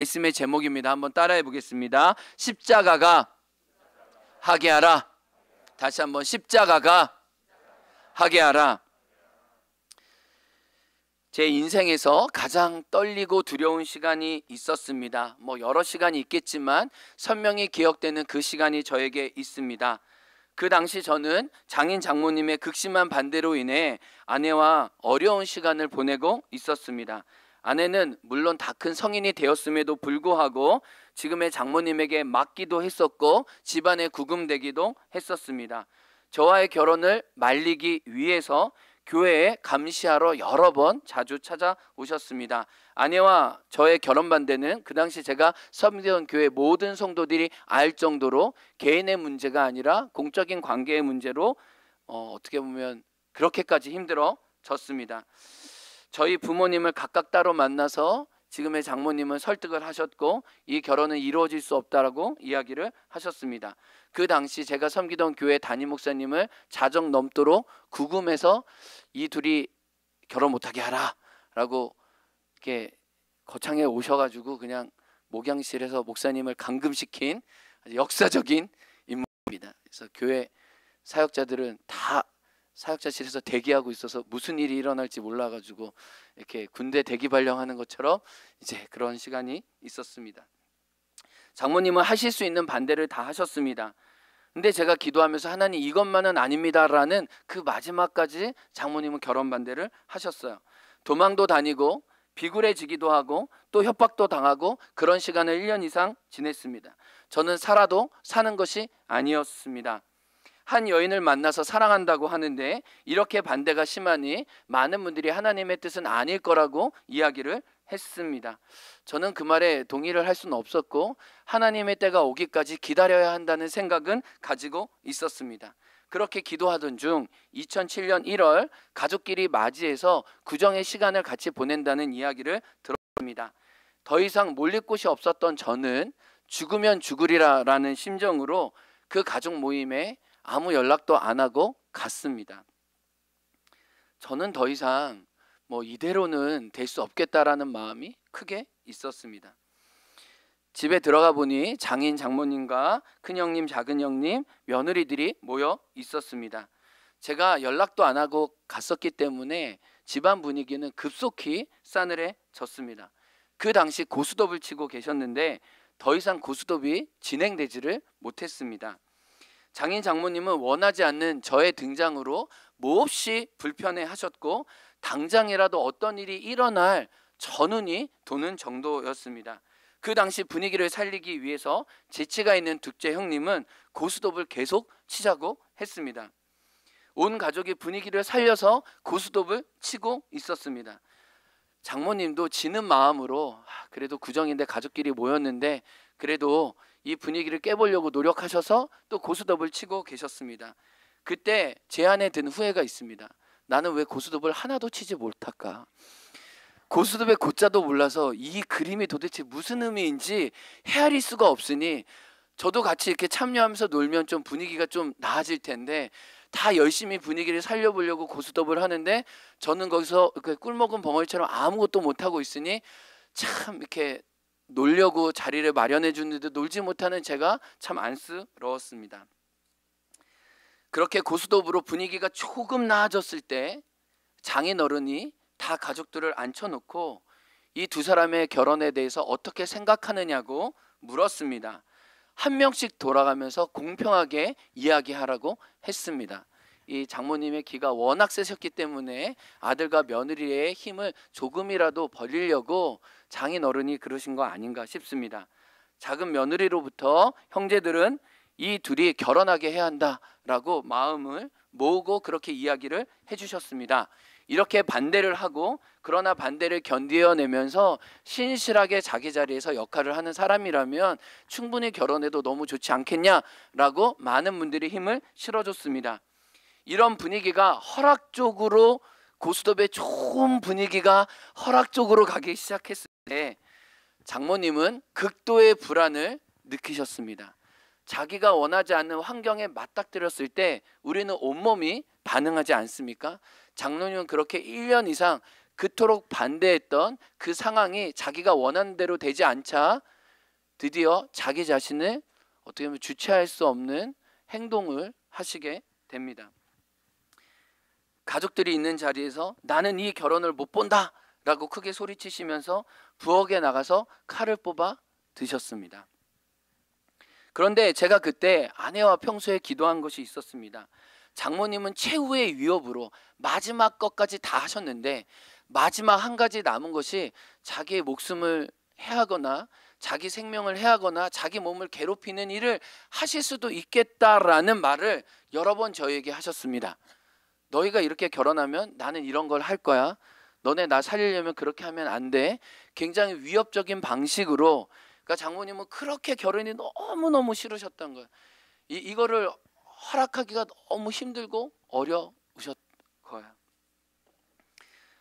말씀의 제목입니다. 한번 따라해 보겠습니다. 십자가가 하게 하라. 다시 한번 십자가가 하게 하라. 제 인생에서 가장 떨리고 두려운 시간이 있었습니다. 뭐 여러 시간이 있겠지만 선명히 기억되는 그 시간이 저에게 있습니다. 그 당시 저는 장인 장모님의 극심한 반대로 인해 아내와 어려운 시간을 보내고 있었습니다. 아내는 물론 다 큰 성인이 되었음에도 불구하고 지금의 장모님에게 맡기도 했었고 집안에 구금되기도 했었습니다. 저와의 결혼을 말리기 위해서 교회에 감시하러 여러 번 자주 찾아오셨습니다. 아내와 저의 결혼 반대는 그 당시 제가 섬기던 교회 모든 성도들이 알 정도로 개인의 문제가 아니라 공적인 관계의 문제로 어, 어떻게 보면 그렇게까지 힘들어졌습니다. 저희 부모님을 각각 따로 만나서 지금의 장모님은 설득을 하셨고 이 결혼은 이루어질 수 없다라고 이야기를 하셨습니다. 그 당시 제가 섬기던 교회 담임 목사님을 자정 넘도록 구금해서 이 둘이 결혼 못하게 하라라고 이렇게 거창에 오셔가지고 그냥 목양실에서 목사님을 감금시킨 역사적인 인물입니다. 그래서 교회 사역자들은 다 사역자실에서 대기하고 있어서 무슨 일이 일어날지 몰라가지고 이렇게 군대 대기 발령하는 것처럼 이제 그런 시간이 있었습니다. 장모님은 하실 수 있는 반대를 다 하셨습니다. 근데 제가 기도하면서 하나님 이것만은 아닙니다라는 그 마지막까지 장모님은 결혼 반대를 하셨어요. 도망도 다니고 비굴해지기도 하고 또 협박도 당하고 그런 시간을 1년 이상 지냈습니다. 저는 살아도 사는 것이 아니었습니다. 한 여인을 만나서 사랑한다고 하는데 이렇게 반대가 심하니 많은 분들이 하나님의 뜻은 아닐 거라고 이야기를 했습니다. 저는 그 말에 동의를 할 수는 없었고 하나님의 때가 오기까지 기다려야 한다는 생각은 가지고 있었습니다. 그렇게 기도하던 중 2007년 1월 가족끼리 맞이해서 구정의 시간을 같이 보낸다는 이야기를 들었습니다. 더 이상 몰릴 곳이 없었던 저는 죽으면 죽으리라라는 심정으로 그 가족 모임에 아무 연락도 안 하고 갔습니다. 저는 더 이상 뭐 이대로는 될 수 없겠다라는 마음이 크게 있었습니다. 집에 들어가 보니 장인 장모님과 큰형님 작은형님 며느리들이 모여 있었습니다. 제가 연락도 안 하고 갔었기 때문에 집안 분위기는 급속히 싸늘해졌습니다. 그 당시 고스톱을 치고 계셨는데 더 이상 고스톱이 진행되지를 못했습니다. 장인 장모님은 원하지 않는 저의 등장으로 몹시 불편해 하셨고 당장이라도 어떤 일이 일어날 전운이 도는 정도였습니다. 그 당시 분위기를 살리기 위해서 재치가 있는 둘째 형님은 고스톱을 계속 치자고 했습니다. 온 가족이 분위기를 살려서 고스톱을 치고 있었습니다. 장모님도 지는 마음으로 아, 그래도 구정인데 가족끼리 모였는데 그래도 이 분위기를 깨보려고 노력하셔서 또 고수덥을 치고 계셨습니다. 그때 제 안에 든 후회가 있습니다. 나는 왜 고수덥을 하나도 치지 못할까? 고수덥의 고자도 몰라서 이 그림이 도대체 무슨 의미인지 헤아릴 수가 없으니 저도 같이 이렇게 참여하면서 놀면 좀 분위기가 좀 나아질 텐데 다 열심히 분위기를 살려보려고 고수덥을 하는데 저는 거기서 그 꿀먹은 벙어리처럼 아무것도 못하고 있으니 참 이렇게 놀려고 자리를 마련해 주는데 놀지 못하는 제가 참 안쓰러웠습니다. 그렇게 고스톱으로 분위기가 조금 나아졌을 때 장인어른이 다 가족들을 앉혀놓고 이 두 사람의 결혼에 대해서 어떻게 생각하느냐고 물었습니다. 한 명씩 돌아가면서 공평하게 이야기하라고 했습니다. 이 장모님의 기가 워낙 세셨기 때문에 아들과 며느리의 힘을 조금이라도 벌리려고 장인 어른이 그러신 거 아닌가 싶습니다. 작은 며느리로부터 형제들은 이 둘이 결혼하게 해야 한다라고 마음을 모으고 그렇게 이야기를 해주셨습니다. 이렇게 반대를 하고 그러나 반대를 견디내면서 신실하게 자기 자리에서 역할을 하는 사람이라면 충분히 결혼해도 너무 좋지 않겠냐라고 많은 분들이 힘을 실어줬습니다. 이런 분위기가 허락 쪽으로 고스톱의 좋은 분위기가 허락 적으로 가기 시작했을 때 장모님은 극도의 불안을 느끼셨습니다. 자기가 원하지 않는 환경에 맞닥뜨렸을 때 우리는 온몸이 반응하지 않습니까? 장로님은 그렇게 1년 이상 그토록 반대했던 그 상황이 자기가 원하는 대로 되지 않자 드디어 자기 자신을 어떻게 보면 주체할 수 없는 행동을 하시게 됩니다. 가족들이 있는 자리에서 나는 이 결혼을 못 본다 라고 크게 소리치시면서 부엌에 나가서 칼을 뽑아 드셨습니다. 그런데 제가 그때 아내와 평소에 기도한 것이 있었습니다. 장모님은 최후의 위협으로 마지막 것까지 다 하셨는데 마지막 한 가지 남은 것이 자기의 목숨을 해하거나 자기 생명을 해하거나 자기 몸을 괴롭히는 일을 하실 수도 있겠다라는 말을 여러 번 저에게 하셨습니다. 너희가 이렇게 결혼하면 나는 이런 걸 할 거야. 너네 나 살리려면 그렇게 하면 안 돼. 굉장히 위협적인 방식으로 그러니까 장모님은 그렇게 결혼이 너무너무 싫으셨던 거예요. 이, 이거를 허락하기가 너무 힘들고 어려우셨 거예요.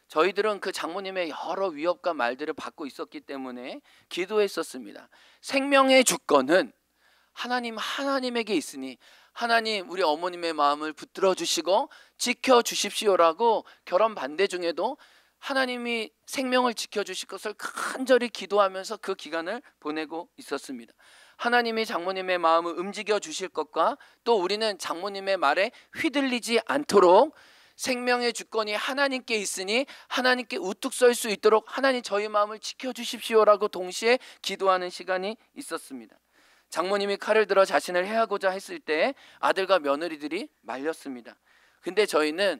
저희들은 그 장모님의 여러 위협과 말들을 받고 있었기 때문에 기도했었습니다. 생명의 주권은 하나님 하나님에게 있으니 하나님 우리 어머님의 마음을 붙들어 주시고 지켜 주십시오라고 결혼 반대 중에도 하나님이 생명을 지켜 주실 것을 간절히 기도하면서 그 기간을 보내고 있었습니다. 하나님이 장모님의 마음을 움직여 주실 것과 또 우리는 장모님의 말에 휘둘리지 않도록 생명의 주권이 하나님께 있으니 하나님께 우뚝 설 수 있도록 하나님 저희 마음을 지켜 주십시오라고 동시에 기도하는 시간이 있었습니다. 장모님이 칼을 들어 자신을 해하고자 했을 때 아들과 며느리들이 말렸습니다. 근데 저희는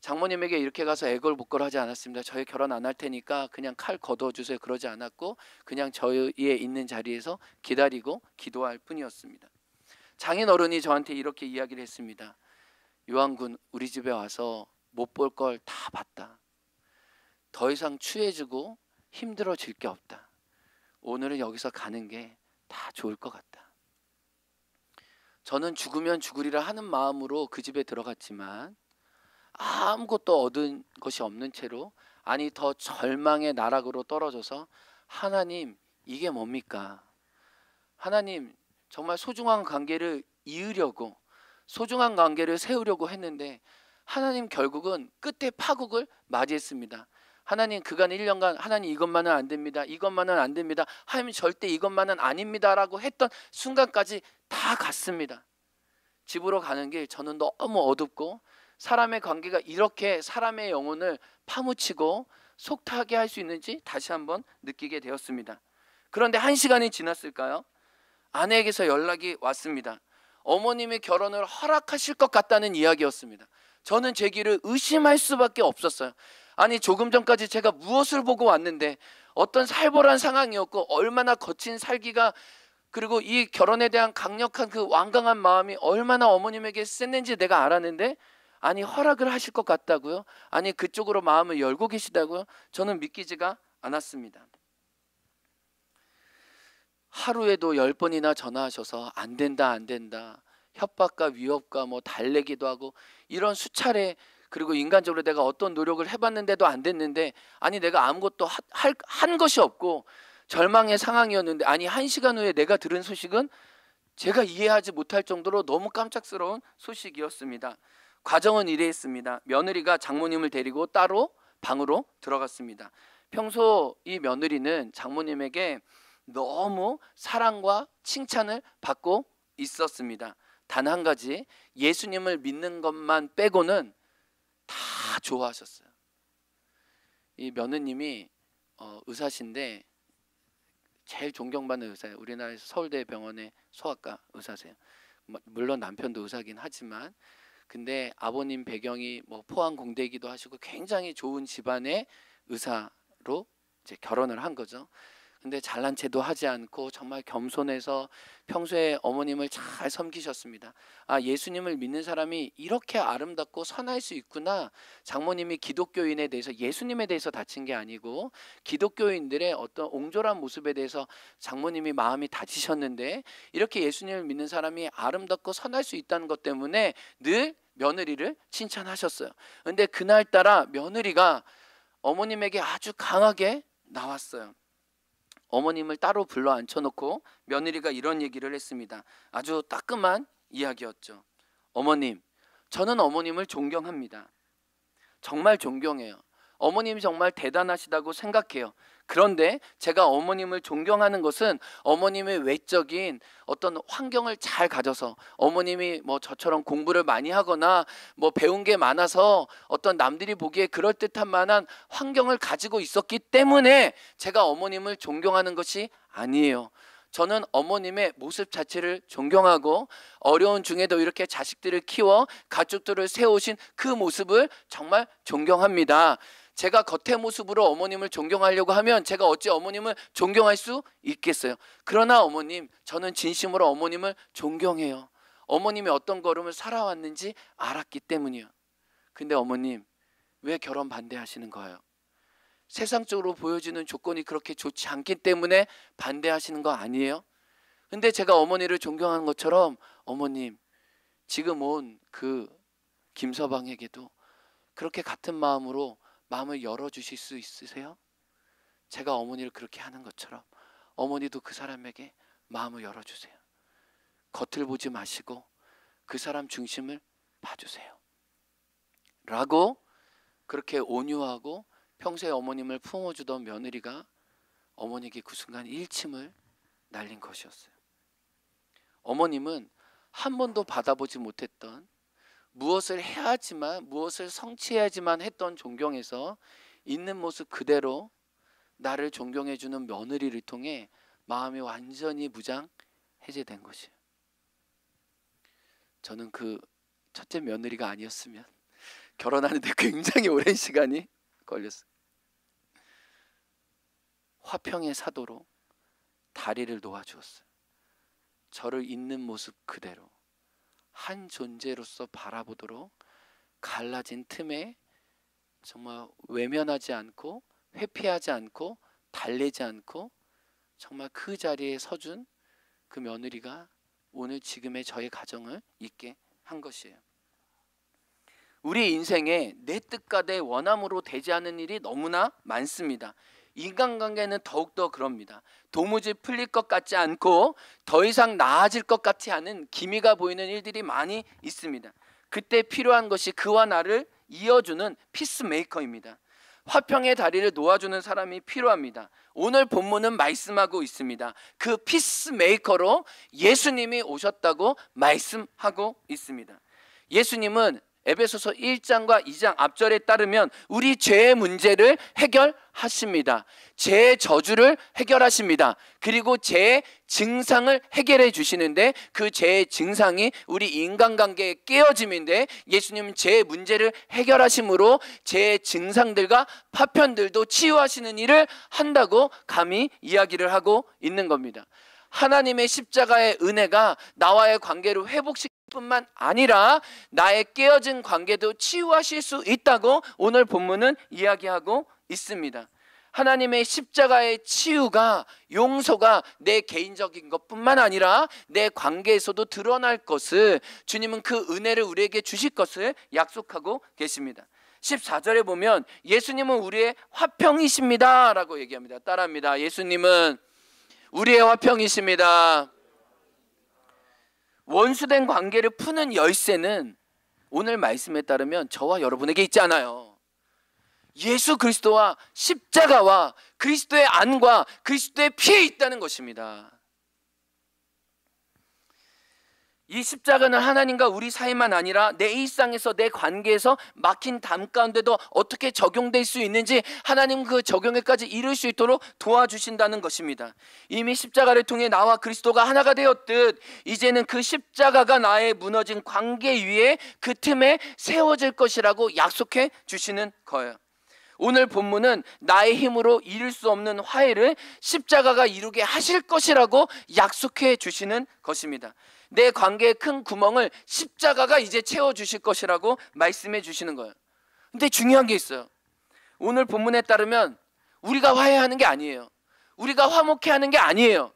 장모님에게 이렇게 가서 애걸복걸 하지 않았습니다. 저희 결혼 안 할 테니까 그냥 칼 걷어 주세요. 그러지 않았고 그냥 저희의 있는 자리에서 기다리고 기도할 뿐이었습니다. 장인 어른이 저한테 이렇게 이야기를 했습니다. 요한군 우리 집에 와서 못 볼 걸 다 봤다. 더 이상 추해지고 힘들어질 게 없다. 오늘은 여기서 가는 게다 좋을 것 같다. 저는 죽으면 죽으리라 하는 마음으로 그 집에 들어갔지만 아무것도 얻은 것이 없는 채로 아니 더 절망의 나락으로 떨어져서 하나님 이게 뭡니까? 하나님 정말 소중한 관계를 이으려고 소중한 관계를 세우려고 했는데 하나님 결국은 끝에 파국을 맞이했습니다. 하나님 그간 1년간 하나님 이것만은 안 됩니다. 이것만은 안 됩니다. 하나님 절대 이것만은 아닙니다라고 했던 순간까지 다 갔습니다. 집으로 가는 길 저는 너무 어둡고 사람의 관계가 이렇게 사람의 영혼을 파묻히고 속타게할 수 있는지 다시 한번 느끼게 되었습니다. 그런데 한 시간이 지났을까요? 아내에게서 연락이 왔습니다. 어머님의 결혼을 허락하실 것 같다는 이야기였습니다. 저는 제 길을 의심할 수밖에 없었어요. 아니 조금 전까지 제가 무엇을 보고 왔는데 어떤 살벌한 상황이었고 얼마나 거친 살기가 그리고 이 결혼에 대한 강력한 그 완강한 마음이 얼마나 어머님에게 셌는지 내가 알았는데 아니 허락을 하실 것 같다고요? 아니 그쪽으로 마음을 열고 계시다고요? 저는 믿기지가 않았습니다. 하루에도 열 번이나 전화하셔서 안 된다 안 된다 협박과 위협과 뭐 달래기도 하고 이런 수차례 그리고 인간적으로 내가 어떤 노력을 해봤는데도 안 됐는데 아니 내가 아무것도 하, 할, 한 것이 없고 절망의 상황이었는데 아니 한 시간 후에 내가 들은 소식은 제가 이해하지 못할 정도로 너무 깜짝스러운 소식이었습니다. 과정은 이래했습니다. 며느리가 장모님을 데리고 따로 방으로 들어갔습니다. 평소 이 며느리는 장모님에게 너무 사랑과 칭찬을 받고 있었습니다. 단 한 가지 예수님을 믿는 것만 빼고는 다 좋아하셨어요. 이 며느님이 어, 의사신데 제일 존경받는 의사예요. 우리나라에서 서울대 병원의 소아과 의사세요. 뭐, 물론 남편도 의사긴 하지만 근데 아버님 배경이 뭐 포항 공대기도 하시고 굉장히 좋은 집안의 의사로 이제 결혼을 한 거죠. 근데 잘난 체도 하지 않고 정말 겸손해서 평소에 어머님을 잘 섬기셨습니다. 아, 예수님을 믿는 사람이 이렇게 아름답고 선할 수 있구나. 장모님이 기독교인에 대해서 예수님에 대해서 다친 게 아니고 기독교인들의 어떤 옹졸한 모습에 대해서 장모님이 마음이 다치셨는데 이렇게 예수님을 믿는 사람이 아름답고 선할 수 있다는 것 때문에 늘 며느리를 칭찬하셨어요. 근데 그날따라 며느리가 어머님에게 아주 강하게 나왔어요. 어머님을 따로 불러 앉혀놓고 며느리가 이런 얘기를 했습니다. 아주 따끔한 이야기였죠. 어머님, 저는 어머님을 존경합니다. 정말 존경해요. 어머님 정말 대단하시다고 생각해요. 그런데 제가 어머님을 존경하는 것은 어머님의 외적인 어떤 환경을 잘 가져서 어머님이 뭐 저처럼 공부를 많이 하거나 뭐 배운 게 많아서 어떤 남들이 보기에 그럴듯한 만한 환경을 가지고 있었기 때문에 제가 어머님을 존경하는 것이 아니에요. 저는 어머님의 모습 자체를 존경하고 어려운 중에도 이렇게 자식들을 키워 가족들을 세우신 그 모습을 정말 존경합니다. 제가 겉의 모습으로 어머님을 존경하려고 하면 제가 어찌 어머님을 존경할 수 있겠어요. 그러나 어머님, 저는 진심으로 어머님을 존경해요. 어머님이 어떤 걸음을 살아왔는지 알았기 때문이요. 근데 어머님, 왜 결혼 반대하시는 거예요? 세상적으로 보여지는 조건이 그렇게 좋지 않기 때문에 반대하시는 거 아니에요? 근데 제가 어머니를 존경하는 것처럼 어머님, 지금 온 그 김서방에게도 그렇게 같은 마음으로 마음을 열어주실 수 있으세요? 제가 어머니를 그렇게 하는 것처럼 어머니도 그 사람에게 마음을 열어주세요. 겉을 보지 마시고 그 사람 중심을 봐주세요. 라고 그렇게 온유하고 평소에 어머님을 품어주던 며느리가 어머니에게 그 순간 일침을 날린 것이었어요. 어머님은 한 번도 받아보지 못했던 무엇을 해야지만 무엇을 성취해야지만 했던 존경에서 있는 모습 그대로 나를 존경해 주는 며느리를 통해 마음이 완전히 무장 해제된 것이에요. 저는 그 첫째 며느리가 아니었으면 결혼하는데 굉장히 오랜 시간이 걸렸어요. 화평의 사도로 다리를 놓아 주었어요. 저를 있는 모습 그대로 한 존재로서 바라보도록 갈라진 틈에 정말 외면하지 않고 회피하지 않고 달래지 않고 정말 그 자리에 서준 그 며느리가 오늘 지금의 저의 가정을 있게 한 것이에요. 우리 인생에 내 뜻과 내 원함으로 되지 않은 일이 너무나 많습니다. 인간관계는 더욱더 그럽니다. 도무지 풀릴 것 같지 않고 더 이상 나아질 것 같지 않은 기미가 보이는 일들이 많이 있습니다. 그때 필요한 것이 그와 나를 이어주는 피스메이커입니다. 화평의 다리를 놓아주는 사람이 필요합니다. 오늘 본문은 말씀하고 있습니다. 그 피스메이커로 예수님이 오셨다고 말씀하고 있습니다. 예수님은 에베소서 1장과 2장 앞절에 따르면 우리 죄의 문제를 해결하십니다. 죄의 저주를 해결하십니다. 그리고 죄의 증상을 해결해 주시는데 그 죄의 증상이 우리 인간관계의 깨어짐인데 예수님은 죄의 문제를 해결하심으로 죄의 증상들과 파편들도 치유하시는 일을 한다고 감히 이야기를 하고 있는 겁니다. 하나님의 십자가의 은혜가 나와의 관계를 회복시 뿐만 아니라 나의 깨어진 관계도 치유하실 수 있다고 오늘 본문은 이야기하고 있습니다. 하나님의 십자가의 치유가 용서가 내 개인적인 것뿐만 아니라 내 관계에서도 드러날 것을 주님은 그 은혜를 우리에게 주실 것을 약속하고 계십니다. 14절에 보면 예수님은 우리의 화평이십니다라고 얘기합니다. 따라합니다. 예수님은 우리의 화평이십니다. 원수된 관계를 푸는 열쇠는 오늘 말씀에 따르면 저와 여러분에게 있지 않아요. 예수 그리스도와 십자가와 그리스도의 안과 그리스도의 피에 있다는 것입니다. 이 십자가는 하나님과 우리 사이만 아니라 내 일상에서 내 관계에서 막힌 담 가운데도 어떻게 적용될 수 있는지 하나님 그 적용에까지 이룰 수 있도록 도와주신다는 것입니다. 이미 십자가를 통해 나와 그리스도가 하나가 되었듯 이제는 그 십자가가 나의 무너진 관계 위에 그 틈에 세워질 것이라고 약속해 주시는 거예요. 오늘 본문은 나의 힘으로 이룰 수 없는 화해를 십자가가 이루게 하실 것이라고 약속해 주시는 것입니다. 내 관계의 큰 구멍을 십자가가 이제 채워 주실 것이라고 말씀해 주시는 거예요. 근데 중요한 게 있어요. 오늘 본문에 따르면 우리가 화해하는 게 아니에요. 우리가 화목해 하는 게 아니에요.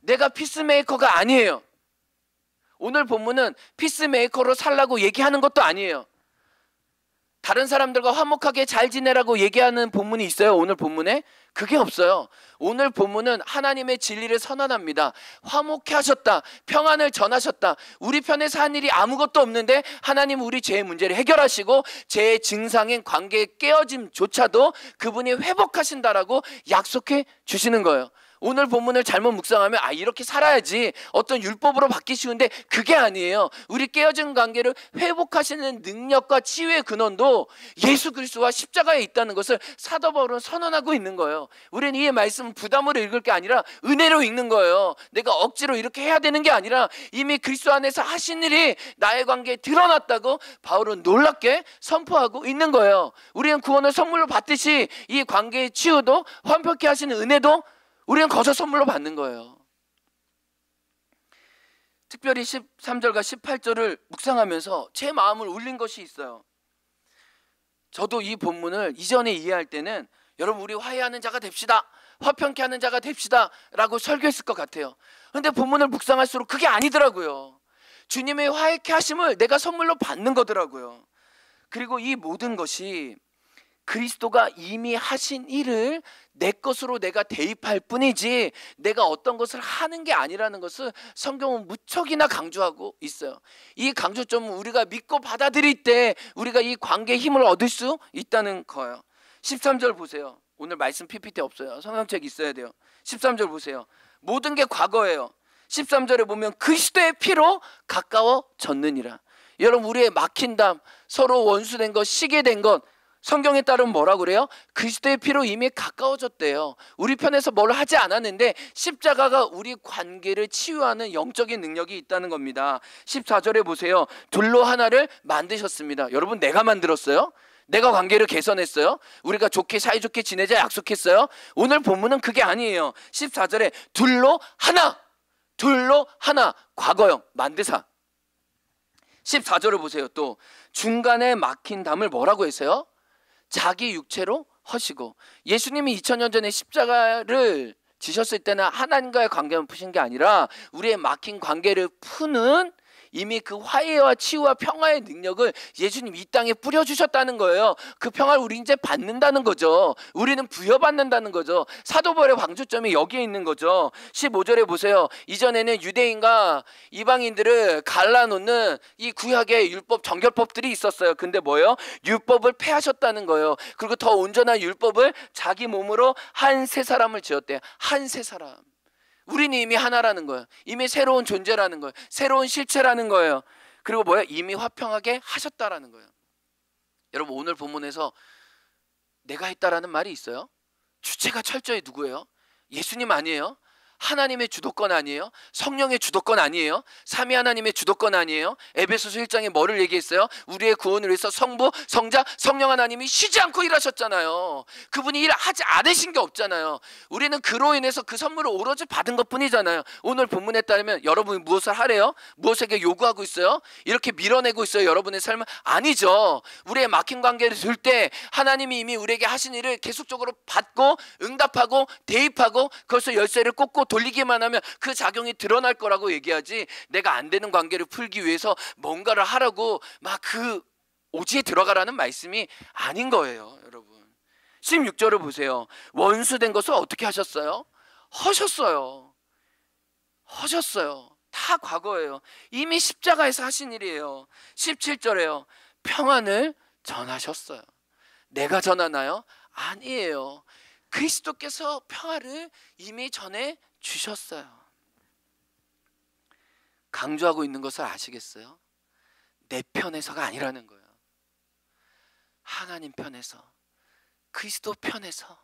내가 피스메이커가 아니에요. 오늘 본문은 피스메이커로 살라고 얘기하는 것도 아니에요. 다른 사람들과 화목하게 잘 지내라고 얘기하는 본문이 있어요. 오늘 본문에 그게 없어요. 오늘 본문은 하나님의 진리를 선언합니다. 화목해 하셨다. 평안을 전하셨다. 우리 편에 사는 일이 아무것도 없는데 하나님 우리 죄의 문제를 해결하시고 죄의 증상인 관계의 깨어짐조차도 그분이 회복하신다라고 약속해 주시는 거예요. 오늘 본문을 잘못 묵상하면 아 이렇게 살아야지 어떤 율법으로 받기 쉬운데 그게 아니에요. 우리 깨어진 관계를 회복하시는 능력과 치유의 근원도 예수 그리스도와 십자가에 있다는 것을 사도 바울은 선언하고 있는 거예요. 우리는 이 말씀 은 부담으로 읽을 게 아니라 은혜로 읽는 거예요. 내가 억지로 이렇게 해야 되는 게 아니라 이미 그리스도 안에서 하신 일이 나의 관계에 드러났다고 바울은 놀랍게 선포하고 있는 거예요. 우리는 구원을 선물로 받듯이 이 관계의 치유도 환평케 하시는 은혜도 우리는 거저 선물로 받는 거예요. 특별히 13절과 18절을 묵상하면서 제 마음을 울린 것이 있어요. 저도 이 본문을 이전에 이해할 때는 여러분 우리 화해하는 자가 됩시다. 화평케 하는 자가 됩시다. 라고 설교했을 것 같아요. 근데 본문을 묵상할수록 그게 아니더라고요. 주님의 화해케 하심을 내가 선물로 받는 거더라고요. 그리고 이 모든 것이 그리스도가 이미 하신 일을 내 것으로 내가 대입할 뿐이지 내가 어떤 것을 하는 게 아니라는 것을 성경은 무척이나 강조하고 있어요. 이 강조점은 우리가 믿고 받아들일 때 우리가 이 관계의 힘을 얻을 수 있다는 거예요. 13절 보세요. 오늘 말씀 PPT 없어요. 성경책 있어야 돼요. 13절 보세요. 모든 게 과거예요. 13절에 보면 그리스도의 피로 가까워졌느니라. 여러분 우리의 막힌 담, 서로 원수된 것, 시기된 것 성경에 따르면 뭐라 그래요? 그리스도의 피로 이미 가까워졌대요. 우리 편에서 뭘 하지 않았는데 십자가가 우리 관계를 치유하는 영적인 능력이 있다는 겁니다. 14절에 보세요. 둘로 하나를 만드셨습니다. 여러분 내가 만들었어요? 내가 관계를 개선했어요? 우리가 좋게 사이좋게 지내자 약속했어요? 오늘 본문은 그게 아니에요. 14절에 둘로 하나! 둘로 하나! 과거형 만드사. 14절을 보세요. 또 중간에 막힌 담을 뭐라고 했어요? 자기 육체로 허시고 예수님이 2000년 전에 십자가를 지셨을 때는 하나님과의 관계만 푸신 게 아니라 우리의 막힌 관계를 푸는 이미 그 화해와 치유와 평화의 능력을 예수님 이 땅에 뿌려주셨다는 거예요. 그 평화를 우리 이제 받는다는 거죠. 우리는 부여받는다는 거죠. 사도벌의 방조점이 여기에 있는 거죠. 15절에 보세요. 이전에는 유대인과 이방인들을 갈라놓는 이 구약의 율법, 정결법들이 있었어요. 근데 뭐예요? 율법을 폐하셨다는 거예요. 그리고 더 온전한 율법을 자기 몸으로 한 세 사람을 지었대요. 한 세 사람. 우리는 이미 하나라는 거예요. 이미 새로운 존재라는 거예요. 새로운 실체라는 거예요. 그리고 뭐야? 이미 화평하게 하셨다라는 거예요. 여러분 오늘 본문에서 내가 했다라는 말이 있어요. 주체가 철저히 누구예요? 예수님 아니에요? 하나님의 주도권 아니에요? 성령의 주도권 아니에요? 삼위 하나님의 주도권 아니에요? 에베소서 1장에 뭐를 얘기했어요? 우리의 구원을 위해서 성부, 성자, 성령 하나님이 쉬지 않고 일하셨잖아요. 그분이 일하지 않으신 게 없잖아요. 우리는 그로 인해서 그 선물을 오로지 받은 것뿐이잖아요. 오늘 본문에 따르면 여러분이 무엇을 하래요? 무엇에게 요구하고 있어요? 이렇게 밀어내고 있어요. 여러분의 삶은 아니죠. 우리의 막힌 관계를 들 때 하나님이 이미 우리에게 하신 일을 계속적으로 받고 응답하고 대입하고 그것을 열쇠를 꽂고 돌리기만 하면 그 작용이 드러날 거라고 얘기하지 내가 안 되는 관계를 풀기 위해서 뭔가를 하라고 막 그 오지에 들어가라는 말씀이 아닌 거예요, 여러분. 16절을 보세요. 원수 된 것을 어떻게 하셨어요? 허셨어요. 허셨어요. 다 과거예요. 이미 십자가에서 하신 일이에요. 17절에요. 평안을 전하셨어요. 내가 전하나요? 아니에요. 그리스도께서 평화를 이미 전해 주셨어요. 강조하고 있는 것을 아시겠어요? 내 편에서가 아니라는 거예요. 하나님 편에서, 그리스도 편에서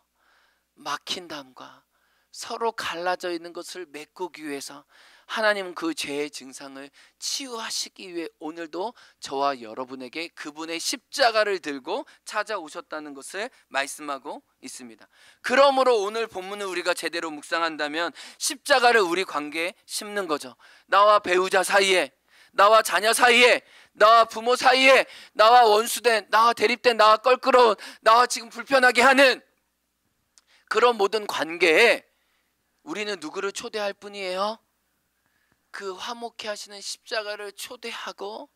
막힌 담과 서로 갈라져 있는 것을 메꾸기 위해서 하나님은 그 죄의 증상을 치유하시기 위해 오늘도 저와 여러분에게 그분의 십자가를 들고 찾아오셨다는 것을 말씀하고 있습니다. 그러므로 오늘 본문을 우리가 제대로 묵상한다면 십자가를 우리 관계에 심는 거죠. 나와 배우자 사이에 나와 자녀 사이에 나와 부모 사이에 나와 원수된 나와 대립된 나와 껄끄러운 나와 지금 불편하게 하는 그런 모든 관계에 우리는 누구를 초대할 뿐이에요? 그 화목해 하시는 십자가를 초대하고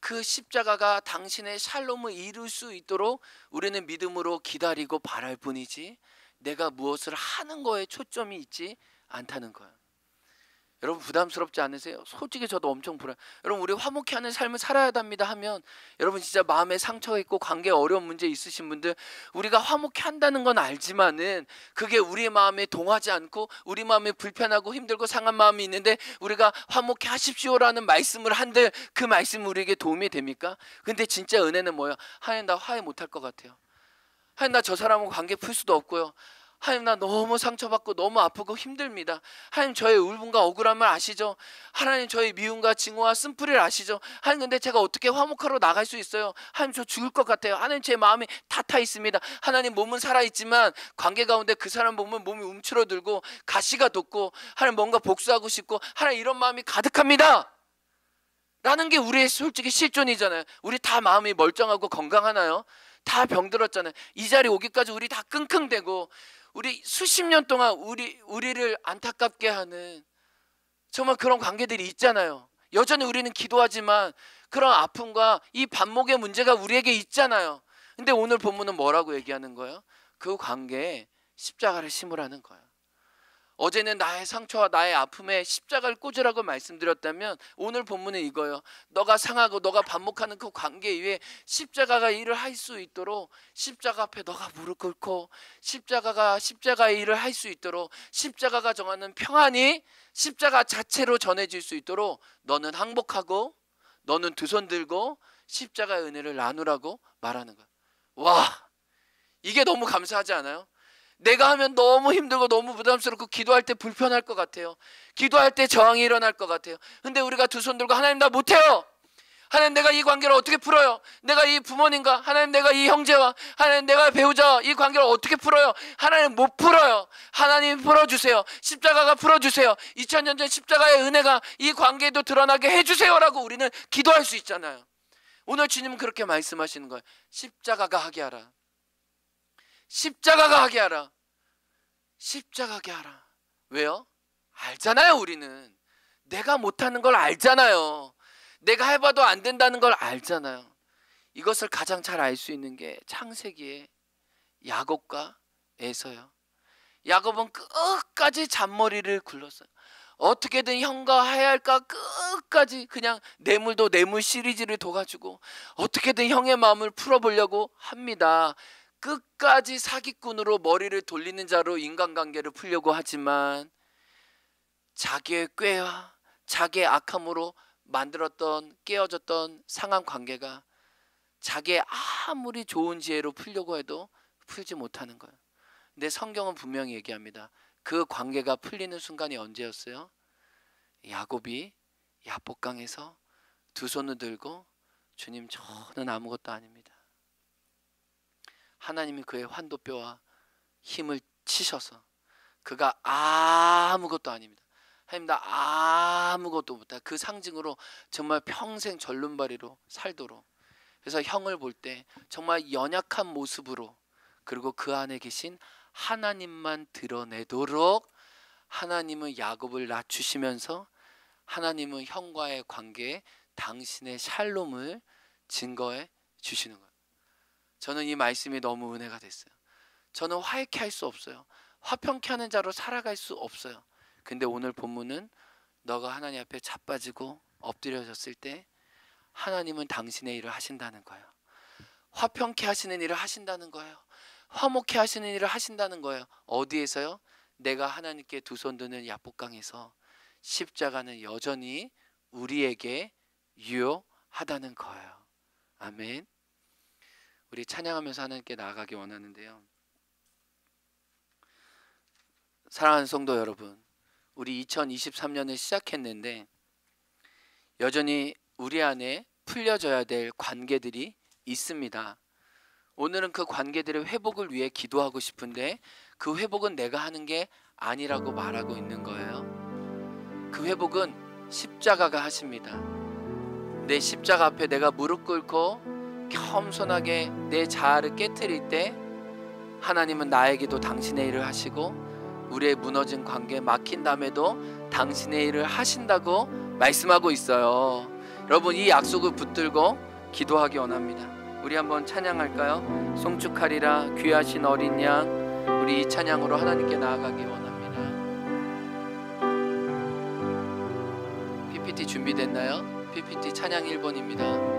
그 십자가가 당신의 샬롬을 이룰 수 있도록 우리는 믿음으로 기다리고 바랄 뿐이지 내가 무엇을 하는 거에 초점이 있지 않다는 거야. 여러분 부담스럽지 않으세요? 솔직히 저도 엄청 불안. 여러분 우리 화목해 하는 삶을 살아야 합니다 하면 여러분 진짜 마음에 상처 있고 관계 어려운 문제 있으신 분들 우리가 화목해 한다는 건 알지만은 그게 우리의 마음에 동하지 않고 우리 마음에 불편하고 힘들고 상한 마음이 있는데 우리가 화목해 하십시오라는 말씀을 한들 그 말씀 우리에게 도움이 됩니까? 근데 진짜 은혜는 뭐야? 하나님 나 화해 못할 것 같아요. 하나님 나저 사람은 관계 풀 수도 없고요. 하나님 나 너무 상처받고 너무 아프고 힘듭니다. 하나님 저의 울분과 억울함을 아시죠? 하나님 저의 미움과 증오와 쓴풀이를 아시죠? 하나님 근데 제가 어떻게 화목하러 나갈 수 있어요? 하나님 저 죽을 것 같아요. 하나님 제 마음이 다타 있습니다. 하나님 몸은 살아있지만 관계 가운데 그 사람 보면 몸이 움츠러들고 가시가 돋고 하나님 뭔가 복수하고 싶고 하나님 이런 마음이 가득합니다. 라는 게 우리의 솔직히 실존이잖아요. 우리 다 마음이 멀쩡하고 건강하나요? 다 병들었잖아요. 이 자리 오기까지 우리 다 끙끙대고 우리 수십 년 동안 우리 우리를 안타깝게 하는 정말 그런 관계들이 있잖아요. 여전히 우리는 기도하지만 그런 아픔과 이 반목의 문제가 우리에게 있잖아요. 근데 오늘 본문은 뭐라고 얘기하는 거예요? 그 관계에 십자가를 심으라는 거예요. 어제는 나의 상처와 나의 아픔에 십자가를 꽂으라고 말씀드렸다면 오늘 본문은 이거예요. 너가 상하고 너가 반목하는 그 관계 위에 십자가가 일을 할 수 있도록 십자가 앞에 너가 무릎 꿇고 십자가가 십자가의 일을 할 수 있도록 십자가가 정하는 평안이 십자가 자체로 전해질 수 있도록 너는 항복하고 너는 두 손 들고 십자가의 은혜를 나누라고 말하는 거야. 와! 이게 너무 감사하지 않아요? 내가 하면 너무 힘들고 너무 부담스럽고 기도할 때 불편할 것 같아요. 기도할 때 저항이 일어날 것 같아요. 근데 우리가 두 손 들고 하나님 나 못해요. 하나님 내가 이 관계를 어떻게 풀어요? 내가 이 부모님과 하나님 내가 이 형제와 하나님 내가 배우자 와이 관계를 어떻게 풀어요? 하나님 못 풀어요. 하나님 풀어주세요. 십자가가 풀어주세요. 2000년 전 십자가의 은혜가 이 관계에도 드러나게 해주세요라고 우리는 기도할 수 있잖아요. 오늘 주님은 그렇게 말씀하시는 거예요. 십자가가 하게 하라. 십자가가 하게 하라. 십자가게 하라. 왜요? 알잖아요, 우리는. 내가 못하는 걸 알잖아요. 내가 해봐도 안 된다는 걸 알잖아요. 이것을 가장 잘 알 수 있는 게 창세기의 야곱과 에서요. 야곱은 끝까지 잔머리를 굴렀어요. 어떻게든 형과 하야할까 끝까지 그냥 뇌물도 뇌물 시리즈를 둬가지고 어떻게든 형의 마음을 풀어보려고 합니다. 끝까지 사기꾼으로 머리를 돌리는 자로 인간관계를 풀려고 하지만 자기의 꾀와 자기의 악함으로 만들었던 깨어졌던 상한 관계가 자기의 아무리 좋은 지혜로 풀려고 해도 풀지 못하는 거예요. 근데 성경은 분명히 얘기합니다. 그 관계가 풀리는 순간이 언제였어요? 야곱이 야복강에서 두 손을 들고 주님 저는 아무것도 아닙니다. 하나님이 그의 환도뼈와 힘을 치셔서 그가 아무것도 아닙니다. 하나님 나 아무것도 못다. 그 상징으로 정말 평생 절름발이로 살도록. 그래서 형을 볼 때 정말 연약한 모습으로 그리고 그 안에 계신 하나님만 드러내도록 하나님은 야곱을 낮추시면서 하나님은 형과의 관계에 당신의 샬롬을 증거해 주시는 거예요. 저는 이 말씀이 너무 은혜가 됐어요. 저는 화해케 할 수 없어요. 화평케 하는 자로 살아갈 수 없어요. 근데 오늘 본문은 너가 하나님 앞에 자빠지고 엎드려졌을 때 하나님은 당신의 일을 하신다는 거예요. 화평케 하시는 일을 하신다는 거예요. 화목케 하시는 일을 하신다는 거예요. 어디에서요? 내가 하나님께 두 손 드는 야복강에서 십자가는 여전히 우리에게 유효하다는 거예요. 아멘. 우리 찬양하면서 하나님께 나아가기 원하는데요. 사랑하는 성도 여러분, 우리 2023년을 시작했는데 여전히 우리 안에 풀려져야 될 관계들이 있습니다. 오늘은 그 관계들의 회복을 위해 기도하고 싶은데 그 회복은 내가 하는 게 아니라고 말하고 있는 거예요. 그 회복은 십자가가 하십니다. 내 십자가 앞에 내가 무릎 꿇고 겸손하게 내 자아를 깨뜨릴 때 하나님은 나에게도 당신의 일을 하시고 우리의 무너진 관계 막힌 다음에도 당신의 일을 하신다고 말씀하고 있어요. 여러분 이 약속을 붙들고 기도하기 원합니다. 우리 한번 찬양할까요? 송축하리라 귀하신 어린 양 우리 이 찬양으로 하나님께 나아가기 원합니다. PPT 준비됐나요? PPT 찬양 1번입니다.